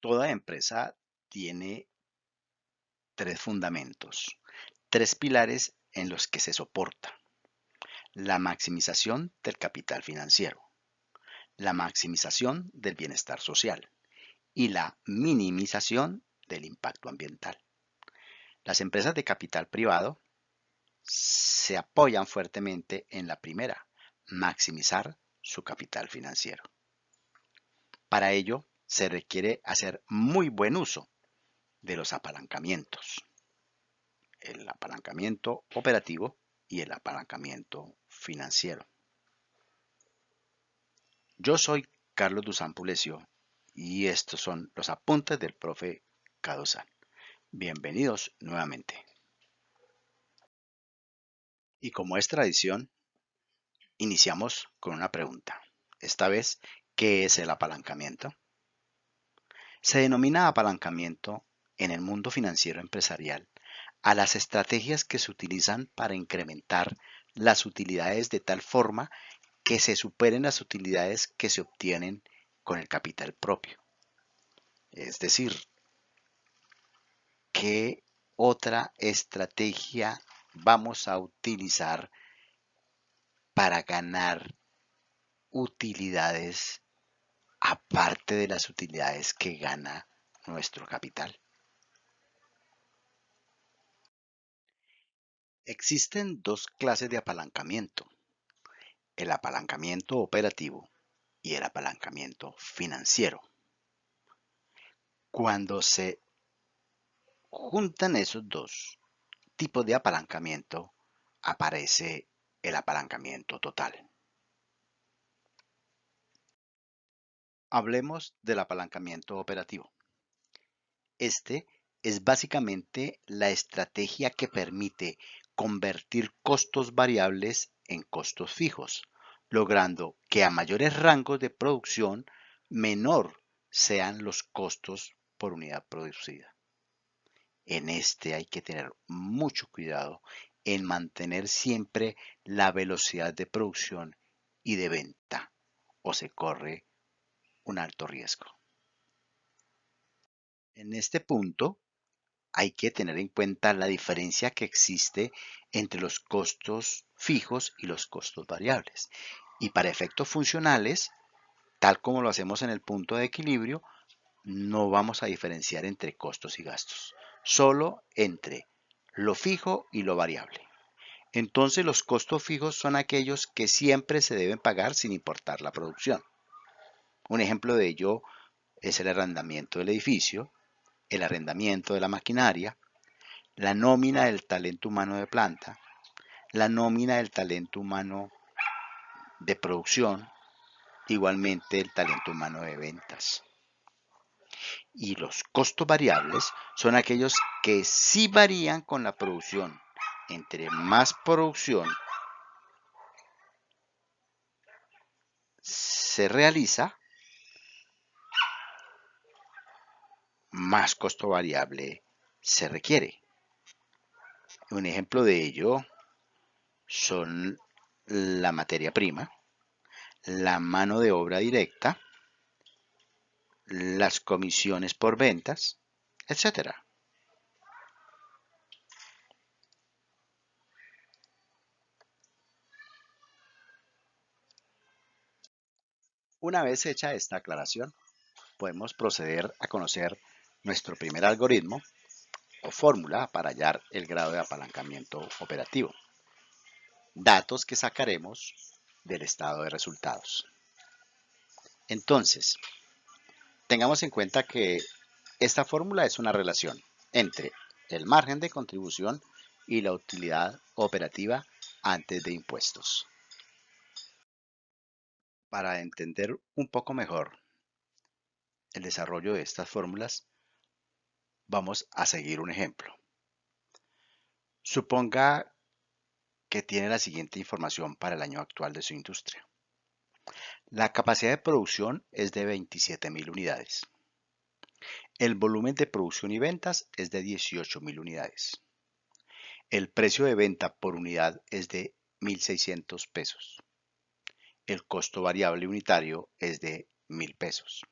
toda empresa tiene tres fundamentos, tres pilares en los que se soporta. La maximización del capital financiero, la maximización del bienestar social y la minimización del impacto ambiental. Las empresas de capital privado se apoyan fuertemente en la primera, maximizar su capital financiero. Para ello, se requiere hacer muy buen uso de los apalancamientos. El apalancamiento operativo y el apalancamiento financiero. Yo soy Carlos Duzán Pulesio y estos son los apuntes del profe Cadosa. Bienvenidos nuevamente. Y como es tradición, iniciamos con una pregunta. Esta vez, ¿qué es el apalancamiento? Se denomina apalancamiento en el mundo financiero empresarial a las estrategias que se utilizan para incrementar las utilidades de tal forma que se superen las utilidades que se obtienen con el capital propio. Es decir, ¿qué otra estrategia vamos a utilizar para ganar utilidades aparte de las utilidades que gana nuestro capital. Existen dos clases de apalancamiento, el apalancamiento operativo y el apalancamiento financiero. Cuando se juntan esos dos tipos de apalancamiento, aparece el apalancamiento total. Hablemos del apalancamiento operativo. Este es básicamente la estrategia que permite convertir costos variables en costos fijos, logrando que a mayores rangos de producción menor sean los costos por unidad producida. En este hay que tener mucho cuidado en mantener siempre la velocidad de producción y de venta, o se corre un alto riesgo. En este punto, hay que tener en cuenta la diferencia que existe entre los costos fijos y los costos variables. Y para efectos funcionales, tal como lo hacemos en el punto de equilibrio, no vamos a diferenciar entre costos y gastos, solo entre lo fijo y lo variable. Entonces los costos fijos son aquellos que siempre se deben pagar sin importar la producción. Un ejemplo de ello es el arrendamiento del edificio, el arrendamiento de la maquinaria, la nómina del talento humano de planta, la nómina del talento humano de producción, igualmente el talento humano de ventas. Y los costos variables son aquellos que sí varían con la producción. Entre más producción se realiza, más costo variable se requiere. Un ejemplo de ello son la materia prima, la mano de obra directa, las comisiones por ventas, etc. Una vez hecha esta aclaración, podemos proceder a conocer nuestro primer algoritmo o fórmula para hallar el grado de apalancamiento operativo. Datos que sacaremos del estado de resultados. Entonces, tengamos en cuenta que esta fórmula es una relación entre el margen de contribución y la utilidad operativa antes de impuestos. Para entender un poco mejor el desarrollo de estas fórmulas, Vamos a seguir un ejemplo. Suponga que tiene la siguiente información para el año actual de su industria. La capacidad de producción es de 27.000 unidades. El volumen de producción y ventas es de 18.000 unidades. El precio de venta por unidad es de 1.600 pesos. El costo variable unitario es de 1.000 pesos.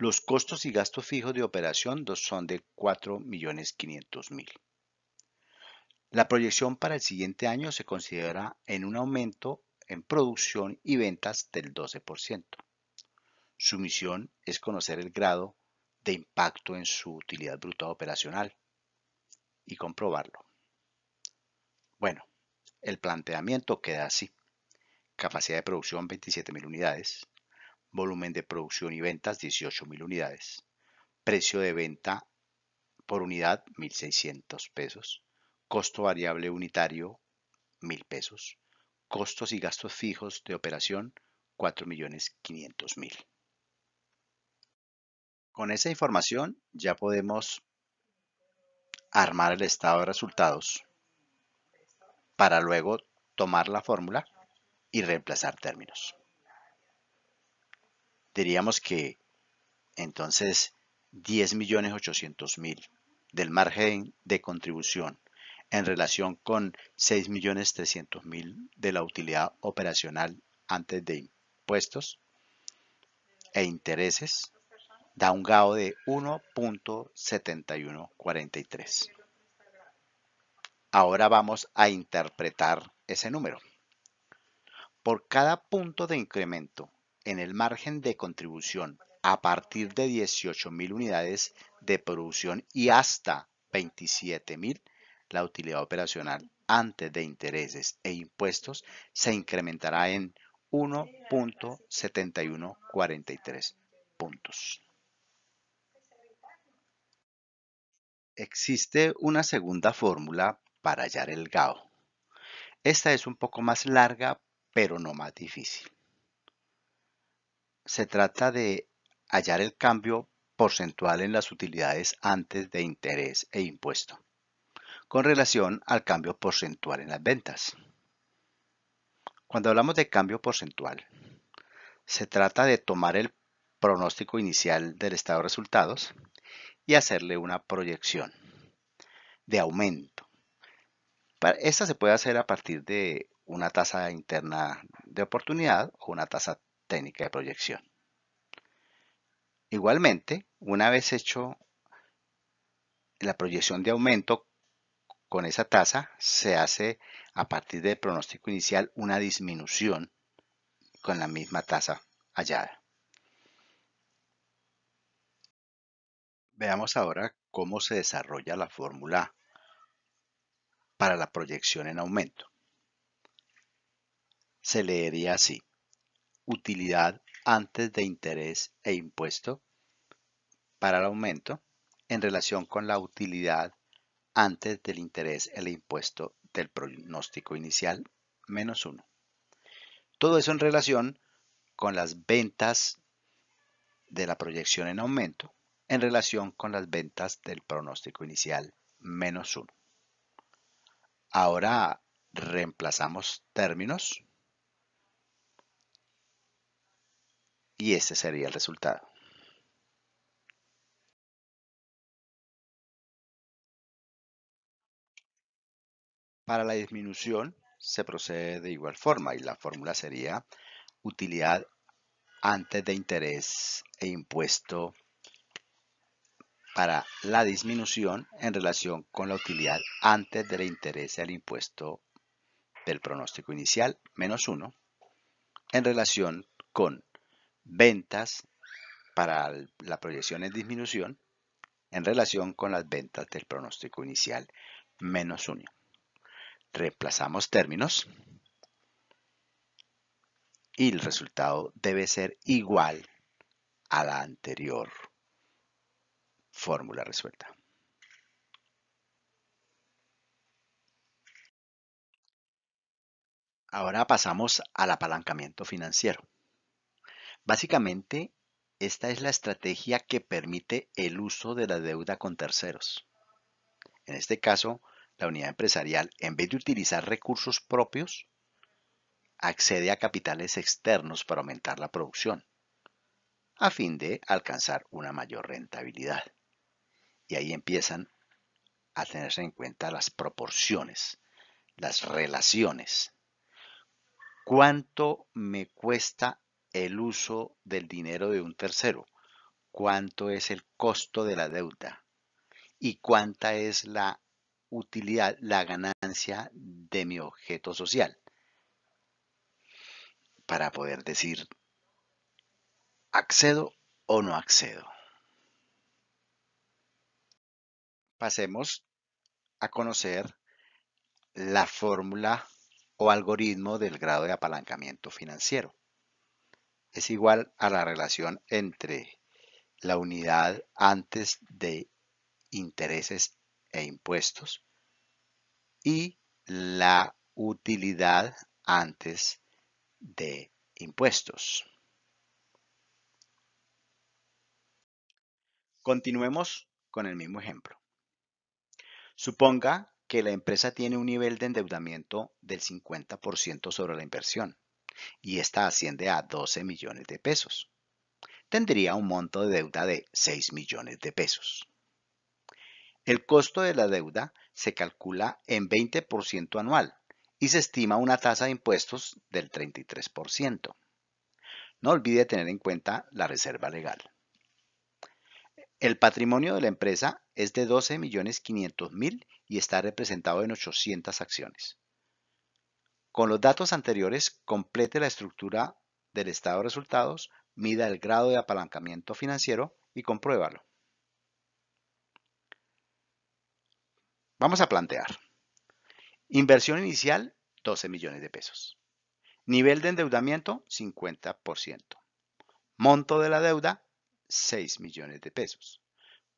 Los costos y gastos fijos de operación son de 4.500.000. La proyección para el siguiente año se considera en un aumento en producción y ventas del 12%. Su misión es conocer el grado de impacto en su utilidad bruta operacional y comprobarlo. Bueno, el planteamiento queda así. Capacidad de producción 27.000 unidades, Volumen de producción y ventas 18.000 unidades. Precio de venta por unidad 1.600 pesos. Costo variable unitario 1.000 pesos. Costos y gastos fijos de operación 4.500.000. Con esa información ya podemos armar el estado de resultados para luego tomar la fórmula y reemplazar términos diríamos que entonces 10.800.000 del margen de contribución en relación con 6.300.000 de la utilidad operacional antes de impuestos e intereses da un GAO de 1.7143. Ahora vamos a interpretar ese número. Por cada punto de incremento en el margen de contribución a partir de 18.000 unidades de producción y hasta 27.000, la utilidad operacional antes de intereses e impuestos se incrementará en 1.7143 puntos. Existe una segunda fórmula para hallar el GAO. Esta es un poco más larga, pero no más difícil se trata de hallar el cambio porcentual en las utilidades antes de interés e impuesto, con relación al cambio porcentual en las ventas. Cuando hablamos de cambio porcentual, se trata de tomar el pronóstico inicial del estado de resultados y hacerle una proyección de aumento. Esta se puede hacer a partir de una tasa interna de oportunidad o una tasa técnica de proyección. Igualmente, una vez hecho la proyección de aumento con esa tasa, se hace a partir del pronóstico inicial una disminución con la misma tasa hallada. Veamos ahora cómo se desarrolla la fórmula para la proyección en aumento. Se leería así utilidad antes de interés e impuesto para el aumento en relación con la utilidad antes del interés e el impuesto del pronóstico inicial, menos 1. Todo eso en relación con las ventas de la proyección en aumento en relación con las ventas del pronóstico inicial, menos 1. Ahora reemplazamos términos Y este sería el resultado. Para la disminución se procede de igual forma y la fórmula sería utilidad antes de interés e impuesto para la disminución en relación con la utilidad antes del interés e impuesto del pronóstico inicial menos 1 en relación con ventas para la proyección en disminución en relación con las ventas del pronóstico inicial menos 1. Reemplazamos términos y el resultado debe ser igual a la anterior fórmula resuelta. Ahora pasamos al apalancamiento financiero. Básicamente, esta es la estrategia que permite el uso de la deuda con terceros. En este caso, la unidad empresarial, en vez de utilizar recursos propios, accede a capitales externos para aumentar la producción, a fin de alcanzar una mayor rentabilidad. Y ahí empiezan a tenerse en cuenta las proporciones, las relaciones. ¿Cuánto me cuesta el uso del dinero de un tercero, cuánto es el costo de la deuda y cuánta es la utilidad, la ganancia de mi objeto social. Para poder decir, accedo o no accedo. Pasemos a conocer la fórmula o algoritmo del grado de apalancamiento financiero es igual a la relación entre la unidad antes de intereses e impuestos y la utilidad antes de impuestos. Continuemos con el mismo ejemplo. Suponga que la empresa tiene un nivel de endeudamiento del 50% sobre la inversión y esta asciende a 12 millones de pesos. Tendría un monto de deuda de 6 millones de pesos. El costo de la deuda se calcula en 20% anual y se estima una tasa de impuestos del 33%. No olvide tener en cuenta la reserva legal. El patrimonio de la empresa es de 12.500.000 y está representado en 800 acciones. Con los datos anteriores, complete la estructura del estado de resultados, mida el grado de apalancamiento financiero y compruébalo. Vamos a plantear. Inversión inicial, 12 millones de pesos. Nivel de endeudamiento, 50%. Monto de la deuda, 6 millones de pesos.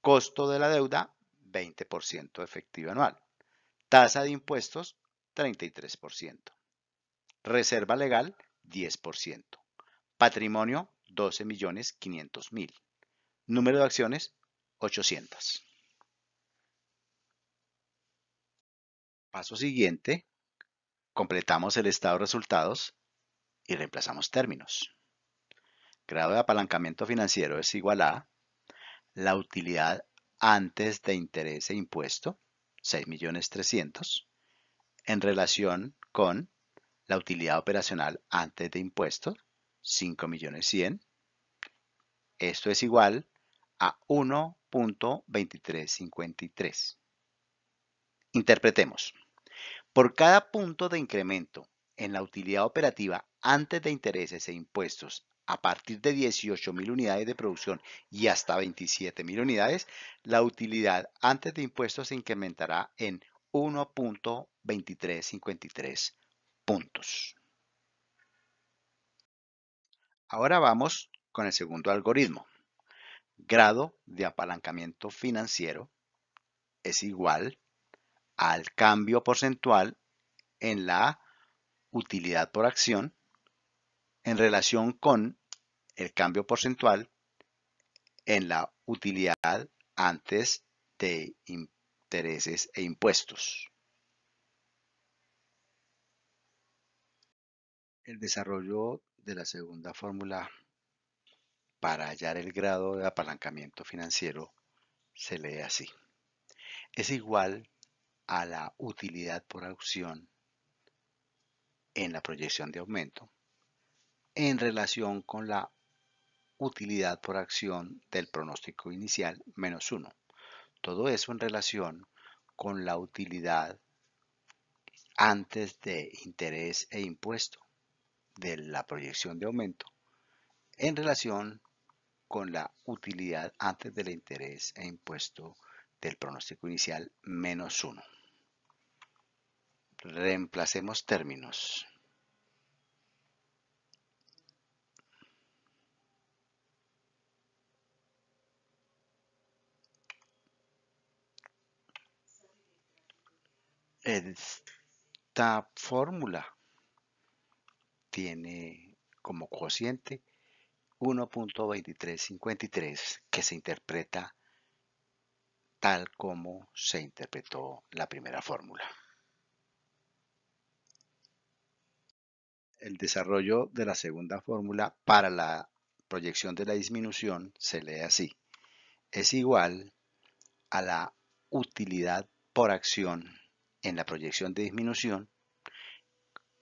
Costo de la deuda, 20% efectivo anual. Tasa de impuestos, 33%. Reserva legal, 10%. Patrimonio, 12.500.000. Número de acciones, 800. Paso siguiente, completamos el estado de resultados y reemplazamos términos. Grado de apalancamiento financiero es igual a la utilidad antes de interés e impuesto, 6.300.000, en relación con la utilidad operacional antes de impuestos, 5.100.000. Esto es igual a 1.2353. Interpretemos. Por cada punto de incremento en la utilidad operativa antes de intereses e impuestos a partir de 18.000 unidades de producción y hasta 27.000 unidades, la utilidad antes de impuestos se incrementará en 1.2353 puntos. Ahora vamos con el segundo algoritmo. Grado de apalancamiento financiero es igual al cambio porcentual en la utilidad por acción en relación con el cambio porcentual en la utilidad antes de intereses e impuestos. el desarrollo de la segunda fórmula para hallar el grado de apalancamiento financiero se lee así. Es igual a la utilidad por acción en la proyección de aumento en relación con la utilidad por acción del pronóstico inicial menos 1. Todo eso en relación con la utilidad antes de interés e impuesto de la proyección de aumento en relación con la utilidad antes del interés e impuesto del pronóstico inicial menos 1. Reemplacemos términos. Esta fórmula tiene como cociente 1.2353 que se interpreta tal como se interpretó la primera fórmula. El desarrollo de la segunda fórmula para la proyección de la disminución se lee así. Es igual a la utilidad por acción en la proyección de disminución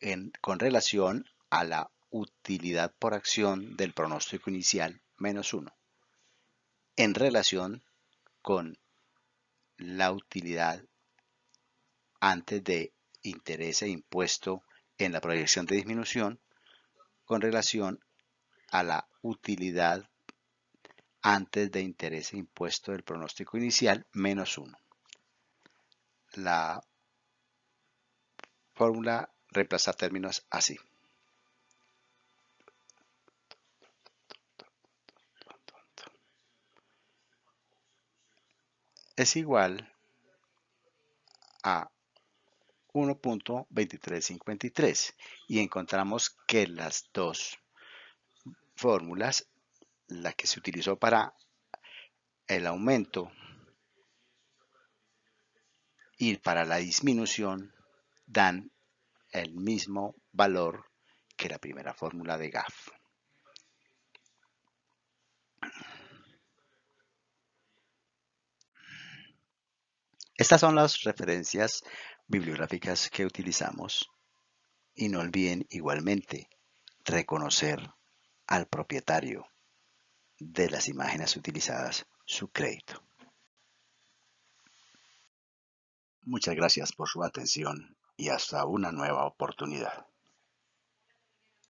en, con relación a la utilidad por acción del pronóstico inicial menos 1 en relación con la utilidad antes de interés e impuesto en la proyección de disminución con relación a la utilidad antes de interés e impuesto del pronóstico inicial menos 1. La fórmula reemplaza términos así. es igual a 1.2353 y encontramos que las dos fórmulas, la que se utilizó para el aumento y para la disminución, dan el mismo valor que la primera fórmula de GAF. Estas son las referencias bibliográficas que utilizamos y no olviden igualmente reconocer al propietario de las imágenes utilizadas su crédito. Muchas gracias por su atención y hasta una nueva oportunidad.